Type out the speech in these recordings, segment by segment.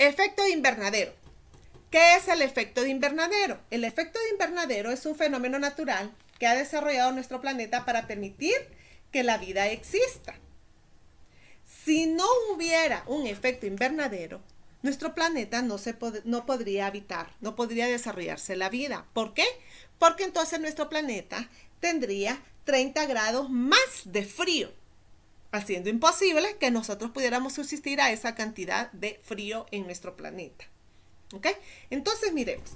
Efecto de invernadero. ¿Qué es el efecto de invernadero? El efecto de invernadero es un fenómeno natural que ha desarrollado nuestro planeta para permitir que la vida exista. Si no hubiera un efecto invernadero, nuestro planeta no, se no podría habitar, no podría desarrollarse la vida. ¿Por qué? Porque entonces nuestro planeta tendría 30 grados más de frío haciendo imposible que nosotros pudiéramos subsistir a esa cantidad de frío en nuestro planeta. ¿Ok? Entonces miremos.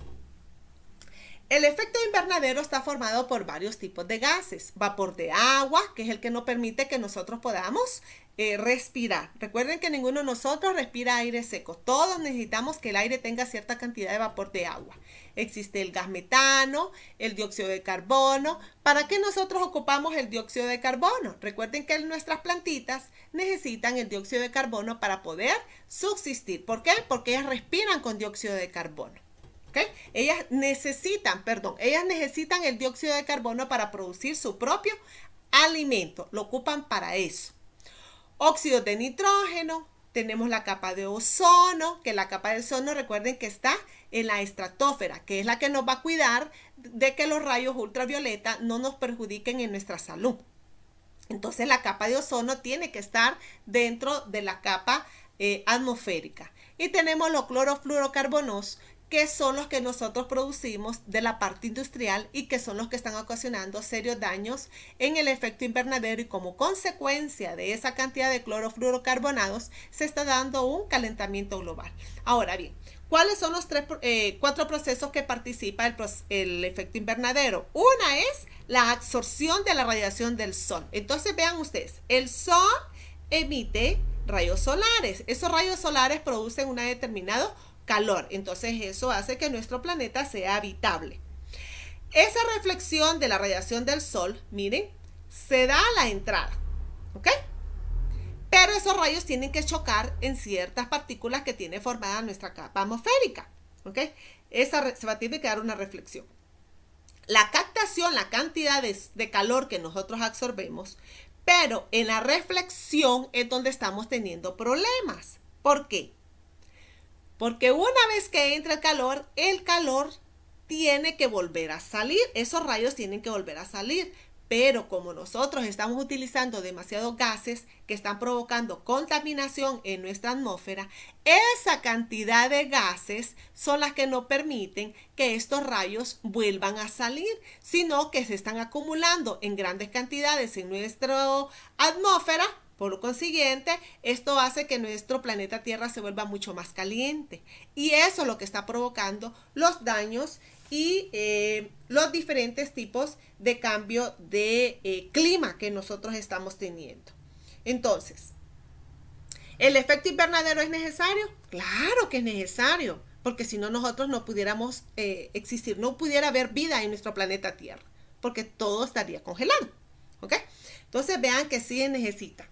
El efecto invernadero está formado por varios tipos de gases. Vapor de agua, que es el que nos permite que nosotros podamos eh, respirar. Recuerden que ninguno de nosotros respira aire seco. Todos necesitamos que el aire tenga cierta cantidad de vapor de agua. Existe el gas metano, el dióxido de carbono. ¿Para qué nosotros ocupamos el dióxido de carbono? Recuerden que nuestras plantitas necesitan el dióxido de carbono para poder subsistir. ¿Por qué? Porque ellas respiran con dióxido de carbono. Ellas necesitan, perdón, ellas necesitan el dióxido de carbono para producir su propio alimento. Lo ocupan para eso. Óxidos de nitrógeno, tenemos la capa de ozono, que la capa de ozono recuerden que está en la estratosfera, que es la que nos va a cuidar de que los rayos ultravioleta no nos perjudiquen en nuestra salud. Entonces la capa de ozono tiene que estar dentro de la capa eh, atmosférica. Y tenemos los clorofluorocarbonos, que son los que nosotros producimos de la parte industrial y que son los que están ocasionando serios daños en el efecto invernadero y como consecuencia de esa cantidad de clorofluorocarbonados se está dando un calentamiento global. Ahora bien, ¿cuáles son los tres, eh, cuatro procesos que participa el, efecto invernadero? Una es la absorción de la radiación del sol. Entonces vean ustedes, el sol emite rayos solares. Esos rayos solares producen una determinada calor. Entonces eso hace que nuestro planeta sea habitable. Esa reflexión de la radiación del sol, miren, se da a la entrada, ¿ok? Pero esos rayos tienen que chocar en ciertas partículas que tiene formada nuestra capa atmosférica, ¿ok? Esa se va a tener que dar una reflexión. La captación, la cantidad de, de calor que nosotros absorbemos, pero en la reflexión es donde estamos teniendo problemas. ¿Por qué? Porque una vez que entra el calor, el calor tiene que volver a salir. Esos rayos tienen que volver a salir. Pero como nosotros estamos utilizando demasiados gases que están provocando contaminación en nuestra atmósfera, esa cantidad de gases son las que no permiten que estos rayos vuelvan a salir, sino que se están acumulando en grandes cantidades en nuestra atmósfera por consiguiente, esto hace que nuestro planeta Tierra se vuelva mucho más caliente. Y eso es lo que está provocando los daños y eh, los diferentes tipos de cambio de eh, clima que nosotros estamos teniendo. Entonces, ¿el efecto invernadero es necesario? Claro que es necesario, porque si no nosotros no pudiéramos eh, existir, no pudiera haber vida en nuestro planeta Tierra, porque todo estaría congelado. Entonces vean que sí necesita.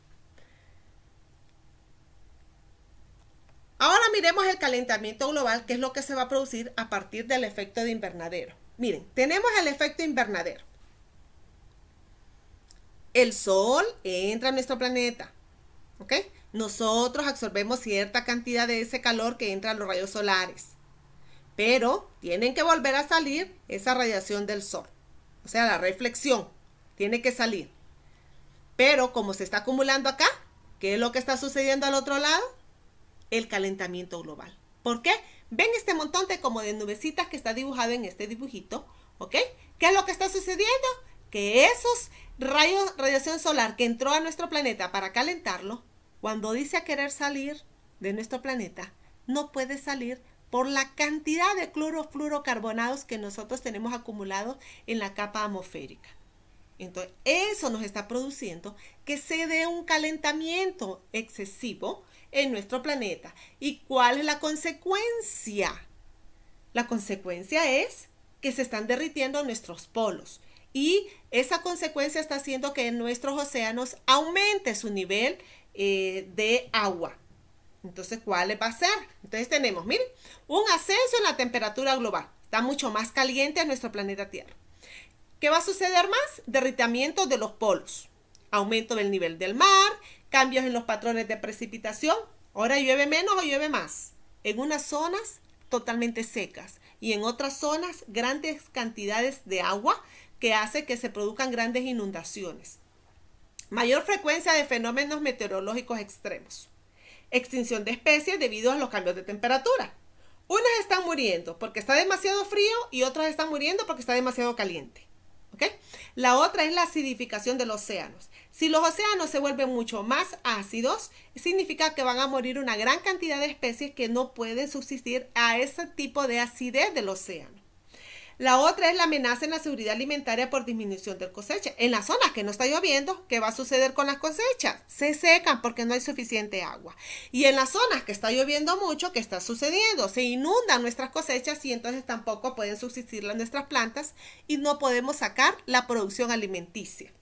Ahora miremos el calentamiento global, que es lo que se va a producir a partir del efecto de invernadero. Miren, tenemos el efecto invernadero. El sol entra a nuestro planeta, ¿ok? Nosotros absorbemos cierta cantidad de ese calor que entra a los rayos solares, pero tienen que volver a salir esa radiación del sol, o sea, la reflexión tiene que salir. Pero como se está acumulando acá, ¿qué es lo que está sucediendo al otro lado? el calentamiento global. ¿Por qué? Ven este montón de como de nubecitas que está dibujado en este dibujito, ¿ok? ¿Qué es lo que está sucediendo? Que esos rayos, radiación solar que entró a nuestro planeta para calentarlo, cuando dice a querer salir de nuestro planeta, no puede salir por la cantidad de clorofluorocarbonados que nosotros tenemos acumulado en la capa atmosférica. Entonces, eso nos está produciendo que se dé un calentamiento excesivo en nuestro planeta. ¿Y cuál es la consecuencia? La consecuencia es que se están derritiendo nuestros polos y esa consecuencia está haciendo que en nuestros océanos aumente su nivel eh, de agua. Entonces, ¿cuál va a ser? Entonces tenemos, miren, un ascenso en la temperatura global. Está mucho más caliente en nuestro planeta Tierra. ¿Qué va a suceder más? Derritamiento de los polos, aumento del nivel del mar, cambios en los patrones de precipitación. Ahora llueve menos o llueve más. En unas zonas totalmente secas y en otras zonas grandes cantidades de agua que hace que se produzcan grandes inundaciones. Mayor frecuencia de fenómenos meteorológicos extremos. Extinción de especies debido a los cambios de temperatura. Unas están muriendo porque está demasiado frío y otras están muriendo porque está demasiado caliente. La otra es la acidificación de los océanos. Si los océanos se vuelven mucho más ácidos, significa que van a morir una gran cantidad de especies que no pueden subsistir a ese tipo de acidez del océano. La otra es la amenaza en la seguridad alimentaria por disminución del cosecha. En las zonas que no está lloviendo, ¿qué va a suceder con las cosechas? Se secan porque no hay suficiente agua. Y en las zonas que está lloviendo mucho, ¿qué está sucediendo? Se inundan nuestras cosechas y entonces tampoco pueden subsistir las nuestras plantas y no podemos sacar la producción alimenticia.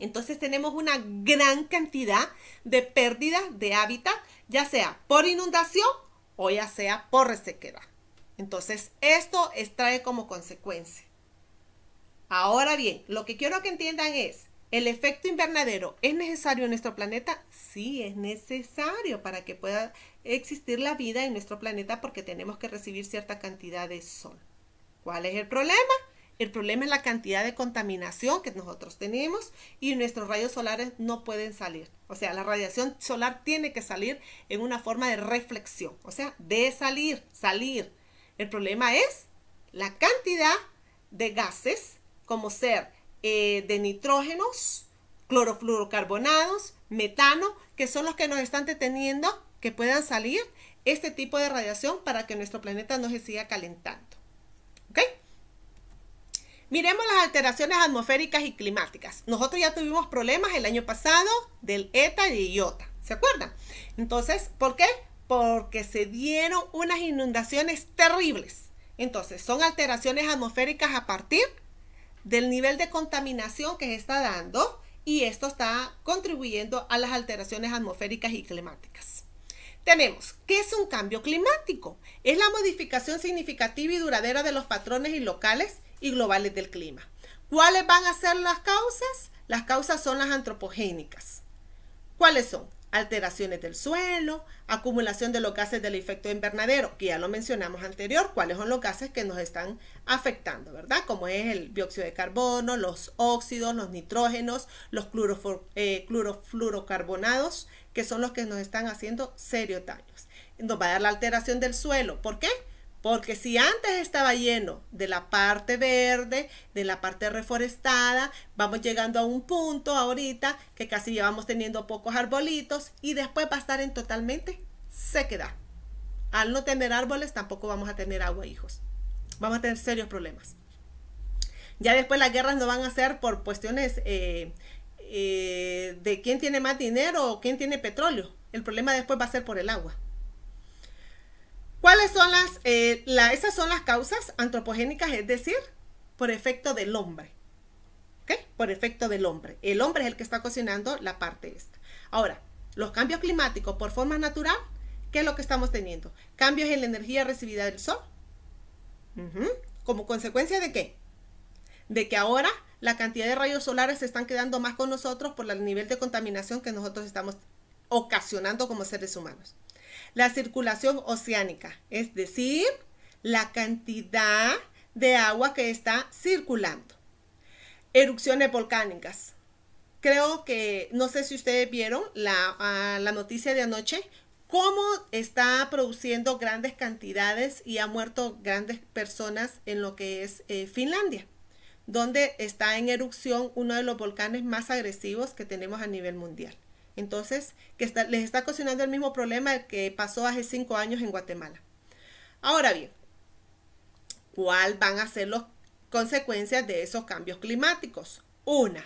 Entonces tenemos una gran cantidad de pérdida de hábitat, ya sea por inundación o ya sea por resequedad. Entonces, esto extrae como consecuencia. Ahora bien, lo que quiero que entiendan es, ¿el efecto invernadero es necesario en nuestro planeta? Sí, es necesario para que pueda existir la vida en nuestro planeta porque tenemos que recibir cierta cantidad de sol. ¿Cuál es el problema? El problema es la cantidad de contaminación que nosotros tenemos y nuestros rayos solares no pueden salir. O sea, la radiación solar tiene que salir en una forma de reflexión, o sea, de salir, salir. El problema es la cantidad de gases, como ser eh, de nitrógenos, clorofluorocarbonados, metano, que son los que nos están deteniendo que puedan salir este tipo de radiación para que nuestro planeta no se siga calentando. ¿Ok? Miremos las alteraciones atmosféricas y climáticas. Nosotros ya tuvimos problemas el año pasado del ETA y IOTA. ¿Se acuerdan? Entonces, ¿por qué? porque se dieron unas inundaciones terribles. Entonces, son alteraciones atmosféricas a partir del nivel de contaminación que se está dando y esto está contribuyendo a las alteraciones atmosféricas y climáticas. Tenemos, ¿qué es un cambio climático? Es la modificación significativa y duradera de los patrones y locales y globales del clima. ¿Cuáles van a ser las causas? Las causas son las antropogénicas. ¿Cuáles son? alteraciones del suelo, acumulación de los gases del efecto invernadero, que ya lo mencionamos anterior, cuáles son los gases que nos están afectando, ¿verdad? Como es el dióxido de carbono, los óxidos, los nitrógenos, los eh, clorofluorocarbonados, que son los que nos están haciendo serios daños. Nos va a dar la alteración del suelo. ¿Por qué? Porque si antes estaba lleno de la parte verde, de la parte reforestada, vamos llegando a un punto ahorita que casi llevamos teniendo pocos arbolitos y después va a estar en totalmente sequedad. Al no tener árboles tampoco vamos a tener agua, hijos. Vamos a tener serios problemas. Ya después las guerras no van a ser por cuestiones eh, eh, de quién tiene más dinero o quién tiene petróleo. El problema después va a ser por el agua. ¿Cuáles son las, eh, esas son las causas antropogénicas, es decir, por efecto del hombre? ¿Ok? Por efecto del hombre. El hombre es el que está cocinando la parte esta. Ahora, los cambios climáticos por forma natural, ¿qué es lo que estamos teniendo? Cambios en la energía recibida del sol. ¿Como consecuencia de qué? De que ahora la cantidad de rayos solares se están quedando más con nosotros por el nivel de contaminación que nosotros estamos ocasionando como seres humanos la circulación oceánica, es decir, la cantidad de agua que está circulando. Erupciones volcánicas. Creo que, no sé si ustedes vieron la, ah, noticia de anoche, cómo está produciendo grandes cantidades y ha muerto grandes personas en lo que es eh, Finlandia, donde está en erupción uno de los volcanes más agresivos que tenemos a nivel mundial. Entonces, que les está cocinando el mismo problema que pasó hace cinco años en Guatemala. Ahora bien, ¿cuál van a ser las consecuencias de esos cambios climáticos? Una,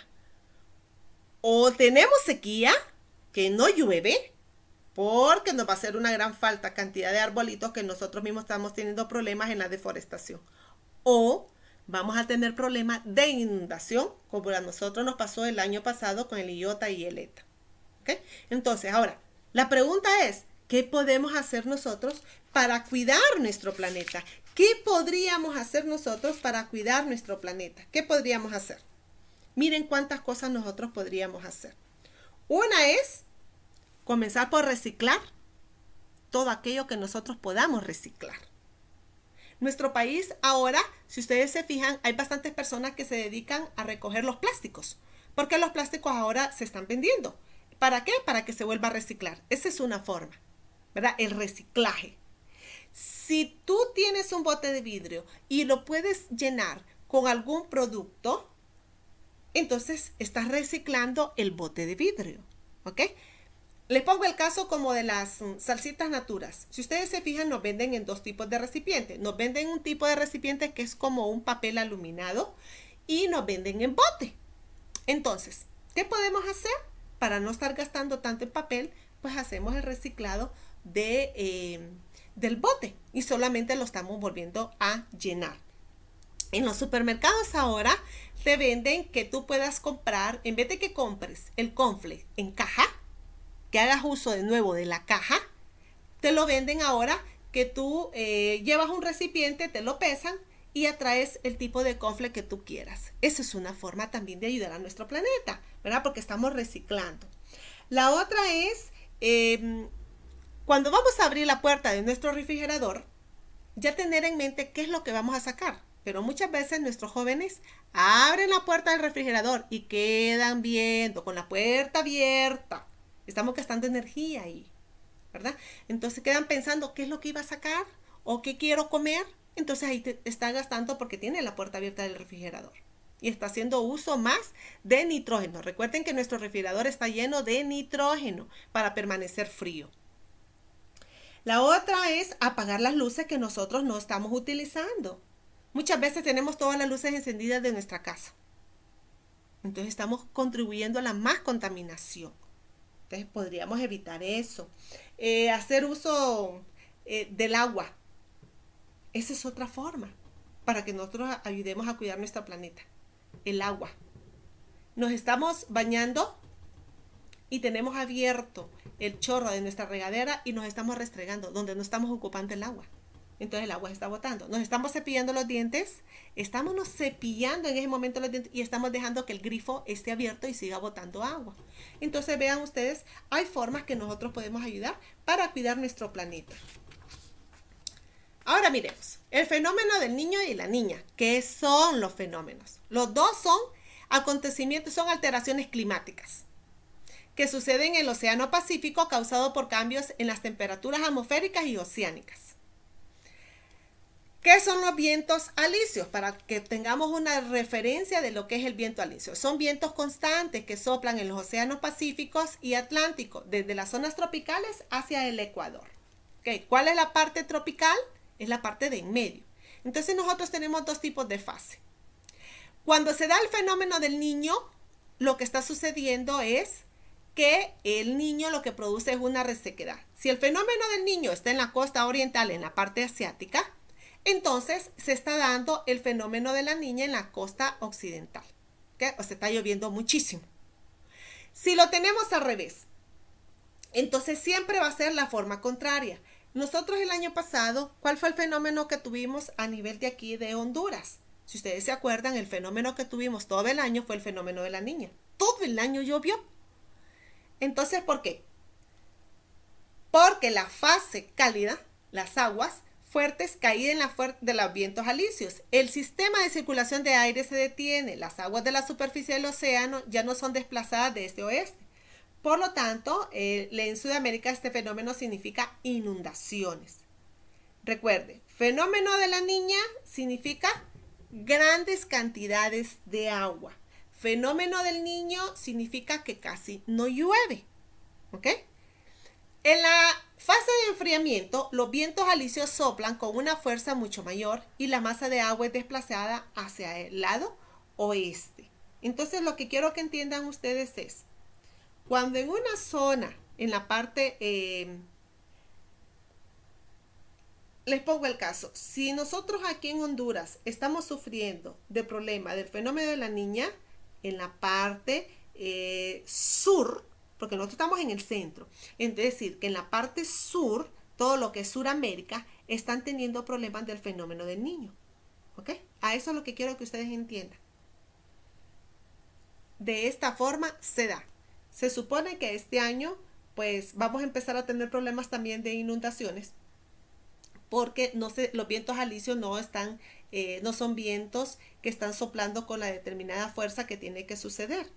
o tenemos sequía, que no llueve, porque nos va a hacer una gran falta cantidad de arbolitos que nosotros mismos estamos teniendo problemas en la deforestación. O vamos a tener problemas de inundación, como a nosotros nos pasó el año pasado con el Iota y el ETA. Entonces, ahora, la pregunta es, ¿qué podemos hacer nosotros para cuidar nuestro planeta? ¿Qué podríamos hacer nosotros para cuidar nuestro planeta? ¿Qué podríamos hacer? Miren cuántas cosas nosotros podríamos hacer. Una es comenzar por reciclar todo aquello que nosotros podamos reciclar. Nuestro país ahora, si ustedes se fijan, hay bastantes personas que se dedican a recoger los plásticos, porque los plásticos ahora se están vendiendo. ¿Para qué? Para que se vuelva a reciclar. Esa es una forma, ¿verdad? El reciclaje. Si tú tienes un bote de vidrio y lo puedes llenar con algún producto, entonces estás reciclando el bote de vidrio, ¿ok? Les pongo el caso como de las mm, salsitas naturas. Si ustedes se fijan, nos venden en dos tipos de recipientes. Nos venden un tipo de recipiente que es como un papel aluminado y nos venden en bote. Entonces, ¿qué podemos hacer? para no estar gastando tanto en papel, pues hacemos el reciclado eh, del bote y solamente lo estamos volviendo a llenar. En los supermercados ahora te venden que tú puedas comprar, en vez de que compres el confle en caja, que hagas uso de nuevo de la caja, te lo venden ahora que tú eh, llevas un recipiente, te lo pesan y atraes el tipo de confle que tú quieras. Esa es una forma también de ayudar a nuestro planeta. ¿verdad? Porque estamos reciclando. La otra es, em, cuando vamos a abrir la puerta de nuestro refrigerador, ya tener en mente qué es lo que vamos a sacar. Pero muchas veces nuestros jóvenes abren la puerta del refrigerador y quedan viendo con la puerta abierta. Estamos gastando energía ahí, ¿verdad? Entonces quedan pensando qué es lo que iba a sacar o qué quiero comer. Entonces ahí te está gastando porque tiene la puerta abierta del refrigerador y está haciendo uso más de nitrógeno. Recuerden que nuestro refrigerador está lleno de nitrógeno para permanecer frío. La otra es apagar las luces que nosotros no estamos utilizando. Muchas veces tenemos todas las luces encendidas de nuestra casa. Entonces estamos contribuyendo a la más contaminación. Entonces podríamos evitar eso. Eh, hacer uso eh, del agua. Esa es otra forma para que nosotros ayudemos a cuidar nuestro planeta el agua. Nos estamos bañando y tenemos abierto el chorro de nuestra regadera y nos estamos restregando donde no estamos ocupando el agua. Entonces el agua se está botando. Nos estamos cepillando los dientes, estamos nos cepillando en ese momento los dientes y estamos dejando que el grifo esté abierto y siga botando agua. Entonces vean ustedes, hay formas que nosotros podemos ayudar para cuidar nuestro planeta. Ahora miremos, el fenómeno del niño y la niña. ¿Qué son los fenómenos? Los dos son acontecimientos, son alteraciones climáticas que suceden en el Océano Pacífico causado por cambios en las temperaturas atmosféricas y oceánicas. ¿Qué son los vientos alisios? Para que tengamos una referencia de lo que es el viento alisio. Son vientos constantes que soplan en los océanos Pacíficos y Atlántico, desde las zonas tropicales hacia el Ecuador. ¿Cuál es la parte tropical? es la parte de en medio. Entonces nosotros tenemos dos tipos de fase. Cuando se da el fenómeno del niño, lo que está sucediendo es que el niño lo que produce es una resequedad. Si el fenómeno del niño está en la costa oriental, en la parte asiática, entonces se está dando el fenómeno de la niña en la costa occidental. que O se está lloviendo muchísimo. Si lo tenemos al revés, entonces siempre va a ser la forma contraria. Nosotros el año pasado, ¿cuál fue el fenómeno que tuvimos a nivel de aquí de Honduras? Si ustedes se acuerdan, el fenómeno que tuvimos todo el año fue el fenómeno de la niña. Todo el año llovió. Entonces, ¿por qué? Porque la fase cálida, las aguas fuertes caían en la de los vientos alisios. El sistema de circulación de aire se detiene. Las aguas de la superficie del océano ya no son desplazadas de este oeste por lo tanto, eh, en Sudamérica este fenómeno significa inundaciones. Recuerde, fenómeno de la niña significa grandes cantidades de agua. Fenómeno del niño significa que casi no llueve. ¿Ok? En la fase de enfriamiento, los vientos alisios soplan con una fuerza mucho mayor y la masa de agua es desplazada hacia el lado oeste. Entonces, lo que quiero que entiendan ustedes es, cuando en una zona, en la parte, eh, les pongo el caso, si nosotros aquí en Honduras estamos sufriendo de problemas del fenómeno de la niña, en la parte eh, sur, porque nosotros estamos en el centro, es decir, que en la parte sur, todo lo que es Suramérica, están teniendo problemas del fenómeno del niño. ¿Ok? A eso es lo que quiero que ustedes entiendan. De esta forma se da. Se supone que este año pues vamos a empezar a tener problemas también de inundaciones porque no se, los vientos alisios no están, eh, no son vientos que están soplando con la determinada fuerza que tiene que suceder.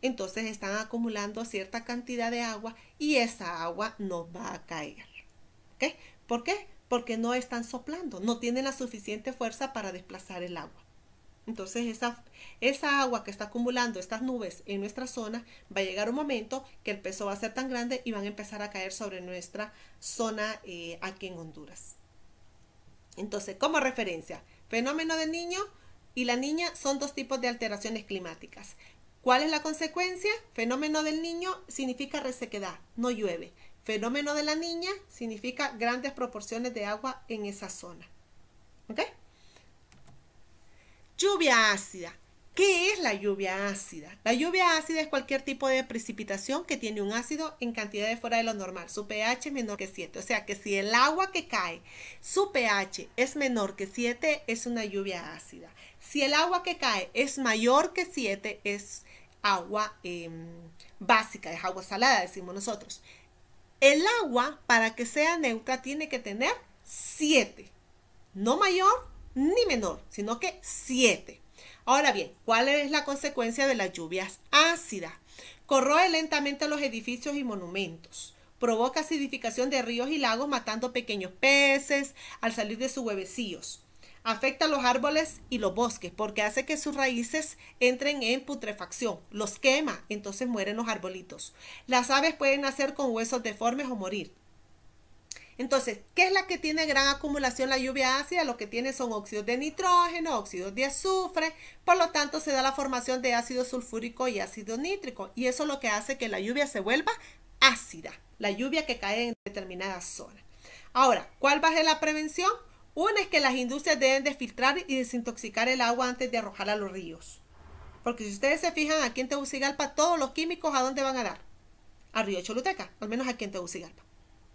Entonces están acumulando cierta cantidad de agua y esa agua no va a caer. ¿Por qué? Porque no están soplando, no tienen la suficiente fuerza para desplazar el agua. Entonces esa, esa agua que está acumulando estas nubes en nuestra zona va a llegar un momento que el peso va a ser tan grande y van a empezar a caer sobre nuestra zona eh, aquí en Honduras. Entonces, como referencia, fenómeno del niño y la niña son dos tipos de alteraciones climáticas. ¿Cuál es la consecuencia? Fenómeno del niño significa resequedad, no llueve. Fenómeno de la niña significa grandes proporciones de agua en esa zona. ¿Ok? Lluvia ácida. ¿Qué es la lluvia ácida? La lluvia ácida es cualquier tipo de precipitación que tiene un ácido en cantidades fuera de lo normal. Su pH menor que 7. O sea que si el agua que cae, su pH es menor que 7, es una lluvia ácida. Si el agua que cae es mayor que 7, es agua em, básica, es agua salada, decimos nosotros. El agua, para que sea neutra, tiene que tener 7. No mayor ni menor, sino que 7. Ahora bien, ¿cuál es la consecuencia de las lluvias ácidas? Corroe lentamente los edificios y monumentos. Provoca acidificación de ríos y lagos matando pequeños peces al salir de sus huevecillos. Afecta a los árboles y los bosques porque hace que sus raíces entren en putrefacción. Los quema, entonces mueren los arbolitos. Las aves pueden nacer con huesos deformes o morir. Entonces, ¿qué es la que tiene gran acumulación la lluvia ácida? Lo que tiene son óxidos de nitrógeno, óxidos de azufre, por lo tanto se da la formación de ácido sulfúrico y ácido nítrico, y eso es lo que hace que la lluvia se vuelva ácida, la lluvia que cae en determinadas zonas. Ahora, ¿cuál va a ser la prevención? Una es que las industrias deben de filtrar y desintoxicar el agua antes de arrojarla a los ríos. Porque si ustedes se fijan aquí en Tegucigalpa, todos los químicos, ¿a dónde van a dar? Al Río Choluteca, al menos aquí en Tegucigalpa.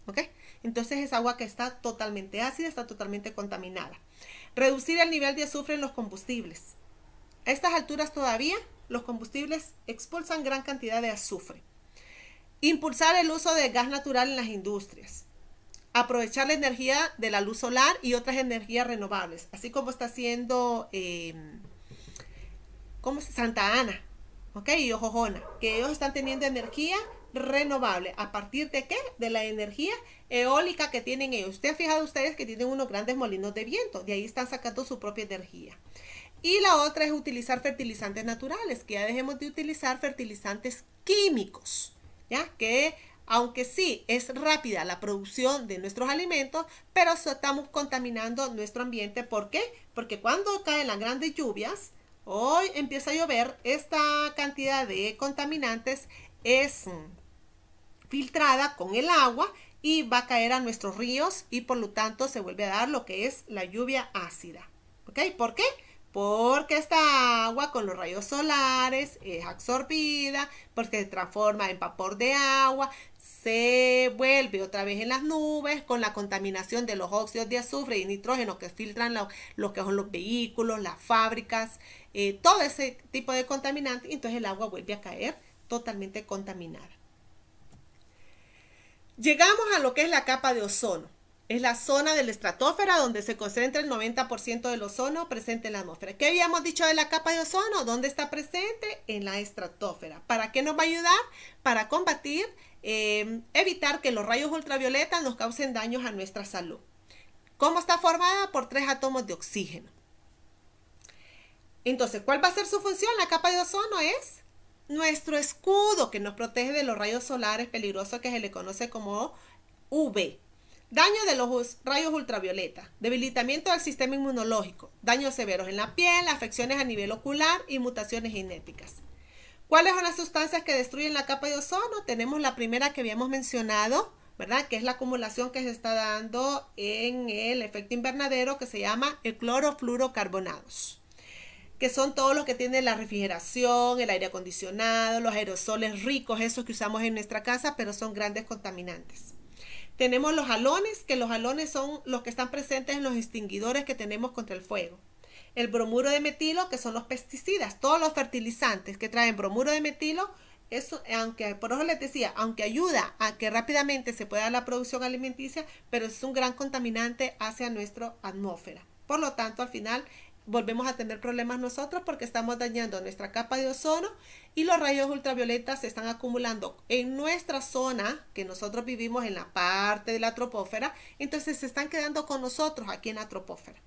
¿Ok? Entonces es agua que está totalmente ácida, está totalmente contaminada. Reducir el nivel de azufre en los combustibles. A estas alturas todavía los combustibles expulsan gran cantidad de azufre. Impulsar el uso de gas natural en las industrias. Aprovechar la energía de la luz solar y otras energías renovables, así como está haciendo em, Santa Ana, ¿ok? Y Ojojona, que ellos están teniendo energía renovable. ¿A partir de qué? De la energía eólica que tienen ellos. Usted ha fijado ustedes que tienen unos grandes molinos de viento, de ahí están sacando su propia energía. Y la otra es utilizar fertilizantes naturales, que ya dejemos de utilizar fertilizantes químicos, ¿ya? Que aunque sí es rápida la producción de nuestros alimentos, pero estamos contaminando nuestro ambiente. ¿Por qué? Porque cuando caen las grandes lluvias, hoy empieza a llover, esta cantidad de contaminantes es filtrada con el agua y va a caer a nuestros ríos y por lo tanto se vuelve a dar lo que es la lluvia ácida. ¿Ok? ¿Por qué? Porque esta agua con los rayos solares es absorbida, porque se transforma en vapor de agua, se vuelve otra vez en las nubes con la contaminación de los óxidos de azufre y nitrógeno que filtran lo, que son los vehículos, las fábricas, eh, todo ese tipo de contaminante. Entonces el agua vuelve a caer totalmente contaminada. Llegamos a lo que es la capa de ozono. Es la zona de la estratosfera donde se concentra el 90% del ozono presente en la atmósfera. ¿Qué habíamos dicho de la capa de ozono? ¿Dónde está presente? En la estratosfera. ¿Para qué nos va a ayudar? Para combatir, em, evitar que los rayos ultravioletas nos causen daños a nuestra salud. ¿Cómo está formada? Por tres átomos de oxígeno. Entonces, ¿cuál va a ser su función? La capa de ozono es nuestro escudo que nos protege de los rayos solares peligrosos que se le conoce como UV. Daño de los rayos ultravioleta, debilitamiento del sistema inmunológico, daños severos en la piel, afecciones a nivel ocular y mutaciones genéticas. ¿Cuáles son las sustancias que destruyen la capa de ozono? Tenemos la primera que habíamos mencionado, ¿verdad? Que es la acumulación que se está dando en el efecto invernadero que se llama el clorofluorocarbonados que son todos los que tienen la refrigeración, el aire acondicionado, los aerosoles ricos, esos que usamos en nuestra casa, pero son grandes contaminantes. Tenemos los halones, que los halones son los que están presentes en los extinguidores que tenemos contra el fuego. El bromuro de metilo, que son los pesticidas, todos los fertilizantes que traen bromuro de metilo, eso, aunque por eso les decía, aunque ayuda a que rápidamente se pueda la producción alimenticia, pero es un gran contaminante hacia nuestra atmósfera. Por lo tanto, al final volvemos a tener problemas nosotros porque estamos dañando nuestra capa de ozono y los rayos ultravioletas se están acumulando en nuestra zona que nosotros vivimos en la parte de la tropósfera, entonces se están quedando con nosotros aquí en la tropósfera.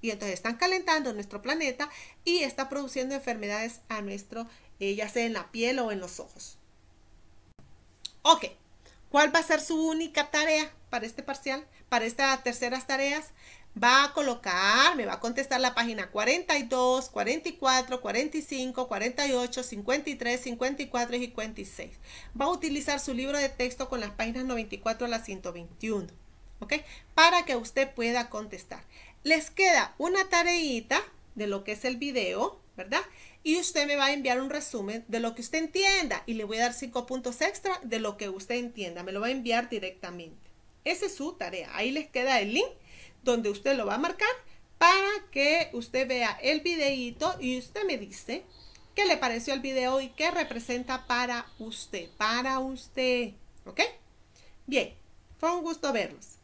Y entonces están calentando nuestro planeta y está produciendo enfermedades a nuestro, eh, ya sea en la piel o en los ojos. Ok, ¿cuál va a ser su única tarea para este parcial, para estas terceras tareas? va a colocar, me va a contestar la página 42, 44, 45, 48, 53, 54 y 56. Va a utilizar su libro de texto con las páginas 94 a las 121, ¿ok? Para que usted pueda contestar. Les queda una tareita de lo que es el video, ¿verdad? Y usted me va a enviar un resumen de lo que usted entienda y le voy a dar cinco puntos extra de lo que usted entienda. Me lo va a enviar directamente. Esa es su tarea. Ahí les queda el link donde usted lo va a marcar para que usted vea el videíto y usted me dice qué le pareció el video y qué representa para usted, para usted, ¿ok? Bien, fue un gusto verlos.